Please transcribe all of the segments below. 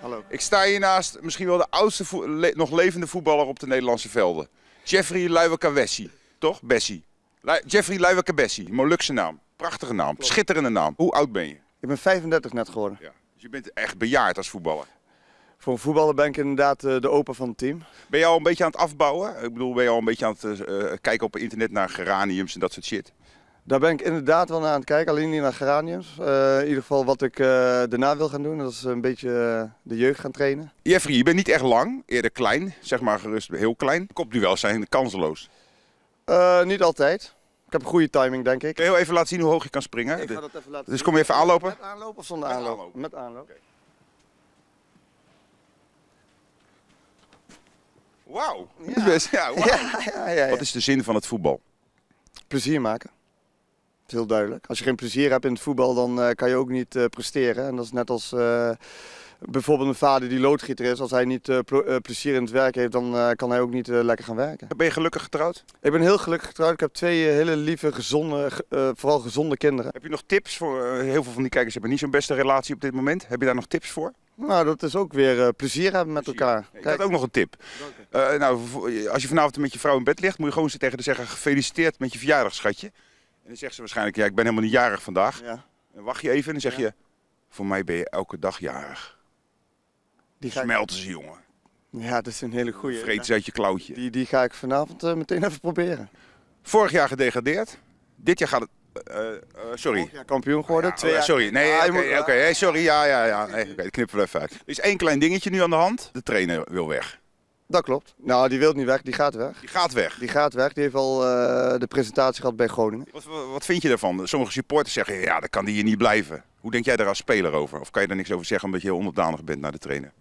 hallo. Ik sta hier naast misschien wel de oudste nog levende voetballer op de Nederlandse velden. Jeffrey Luiwekawessi, toch? Bessie. Lu Jeffrey Luiwekabessi, Molukse naam. Prachtige naam, schitterende naam. Hoe oud ben je? Ik ben 35 net geworden. Ja. Dus je bent echt bejaard als voetballer. Voor een voetballer ben ik inderdaad eh, de opa van het team. Ben je al een beetje aan het afbouwen? Ik bedoel, ben je al een beetje aan het eh, eh, kijken op internet naar geraniums en dat soort shit? Daar ben ik inderdaad wel naar aan het kijken, alleen niet naar geraniums. Eh, in ieder geval wat ik eh, daarna wil gaan doen, dat is een beetje eh, de jeugd gaan trainen. Jeffrey, je bent niet echt lang, eerder klein, zeg maar gerust heel klein. wel zijn kanseloos. niet altijd. Ik heb een goede timing, denk ik. Kun je heel even laten zien hoe hoog je kan springen? Ik ga dat even laten Dus kom je even aanlopen? Met aanlopen of zonder Met aanlopen? Met aanlopen. Wauw, wow. ja. Wat is de zin van het voetbal? Plezier maken heel duidelijk. Als je geen plezier hebt in het voetbal, dan eh, kan je ook niet eh, presteren. En dat is net als eh, bijvoorbeeld een vader die loodgieter is. Als hij niet plezier in het werk heeft, dan kan hij ook niet lekker gaan werken. Ben je gelukkig getrouwd? Ik ben heel gelukkig getrouwd. Ik heb twee hele lieve, gezonde, vooral gezonde kinderen. Heb je nog tips voor, heel veel van die kijkers hebben niet zo'n beste relatie op dit moment. Heb je daar nog tips voor? Nou, dat is ook weer plezier hebben met elkaar. Kijk. Ik had ook nog een tip. nou, als je vanavond met je vrouw in bed ligt, moet je gewoon tegen haar zeggen: gefeliciteerd met je verjaardag, schatje. En dan zegt ze waarschijnlijk, ja, ik ben helemaal niet jarig vandaag. Ja. Dan wacht je even en dan zeg je, voor mij ben je elke dag jarig. Die smelten ze, jongen. Ja, dat is een hele goede Vreet ze uit je Die, die ga ik vanavond eh, meteen even proberen. Vorig jaar gedegradeerd. Dit jaar gaat het... Uh, uh, sorry. kampioen oh geworden. Oh, sorry. Nee, ah, oké. hey, sorry, ja, ja, ja. Nee, knip even uit. Er is één klein dingetje nu aan de hand. De trainer wil weg. Dat klopt. Nou, die wil niet weg, die gaat weg. Die gaat weg? Die gaat weg. Die heeft al eh, de presentatie gehad bij Groningen. Wat, wat, vind je daarvan? Sommige supporters zeggen, ja, dan kan die hier niet blijven. Hoe denk jij daar als speler over? Of kan je daar niks over zeggen omdat je heel onderdanig bent naar de trainer?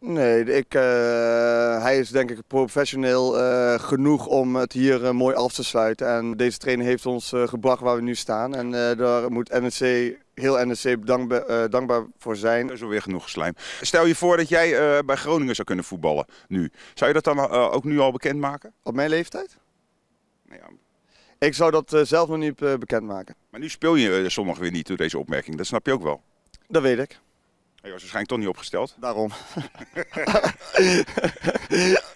Nee, ik, eh, hij is denk ik professioneel eh, genoeg om het hier mooi af te sluiten. En deze trainer heeft ons gebracht waar we nu staan. En daar moet NEC heel NEC eh, dankbaar voor zijn. zo weer alweer genoeg slijm. Stel je voor dat jij eh, bij Groningen zou kunnen voetballen nu. Zou je dat dan eh, ook nu al bekendmaken? Op mijn leeftijd? Nou ja. Ik zou dat zelf nog niet bekendmaken. Maar nu speel je sommigen weer niet door deze opmerking. Dat snap je ook wel. Dat weet ik. Je was waarschijnlijk toch niet opgesteld. Daarom.